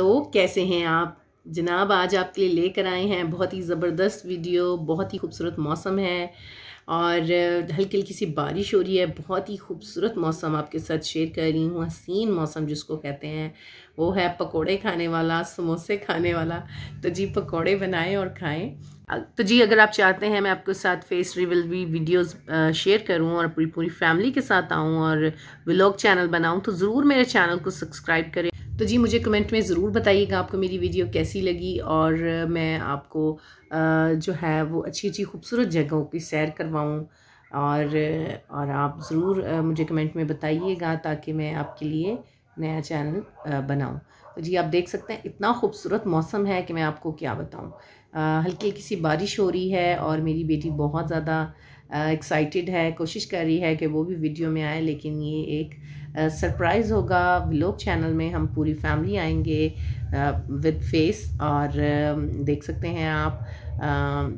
तो कैसे हैं आप जनाब आज आपके लिए लेकर आए हैं बहुत ही ज़बरदस्त वीडियो बहुत ही खूबसूरत मौसम है और हल्की हल्की सी बारिश हो रही है बहुत ही खूबसूरत मौसम आपके साथ शेयर कर रही हूँ हसीन मौसम जिसको कहते हैं वो है पकोड़े खाने वाला समोसे खाने वाला तो जी पकोड़े बनाएं और खाएं तो जी अगर आप चाहते हैं मैं आपके साथ फेस रिविल भी वीडियोस शेयर करूँ और पूरी पूरी फैमिली के साथ आऊँ और व्लॉग चैनल बनाऊँ तो ज़रूर मेरे चैनल को सब्सक्राइब करें तो जी मुझे कमेंट में ज़रूर बताइएगा आपको मेरी वीडियो कैसी लगी और मैं आपको जो है वो अच्छी अच्छी खूबसूरत जगहों की सैर करवाऊँ और और आप ज़रूर मुझे कमेंट में बताइएगा ताकि मैं आपके लिए नया चैनल बनाऊँ तो जी आप देख सकते हैं इतना खूबसूरत मौसम है कि मैं आपको क्या बताऊँ हल्की हल्की सी बारिश हो रही है और मेरी बेटी बहुत ज़्यादा एक्साइटेड है कोशिश कर रही है कि वो भी वीडियो में आए लेकिन ये एक सरप्राइज़ होगा व्लॉग चैनल में हम पूरी फैमिली आएंगे विद फेस और देख सकते हैं आप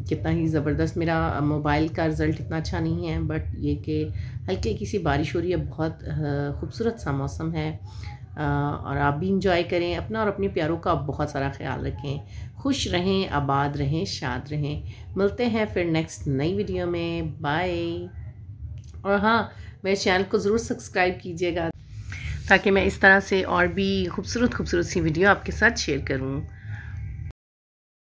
कितना ही ज़बरदस्त मेरा मोबाइल का रिज़ल्ट इतना अच्छा नहीं है बट ये कि हल्की हल्की सी बारिश हो रही है बहुत खूबसूरत सा मौसम है और आप भी इंजॉय करें अपना और अपने प्यारों का बहुत सारा ख्याल रखें खुश रहें आबाद रहें शाद रहें मिलते हैं फिर नेक्स्ट नई वीडियो में बाय और हाँ मेरे चैनल को ज़रूर सब्सक्राइब कीजिएगा ताकि मैं इस तरह से और भी खूबसूरत खूबसूरत सी वीडियो आपके साथ शेयर करूँ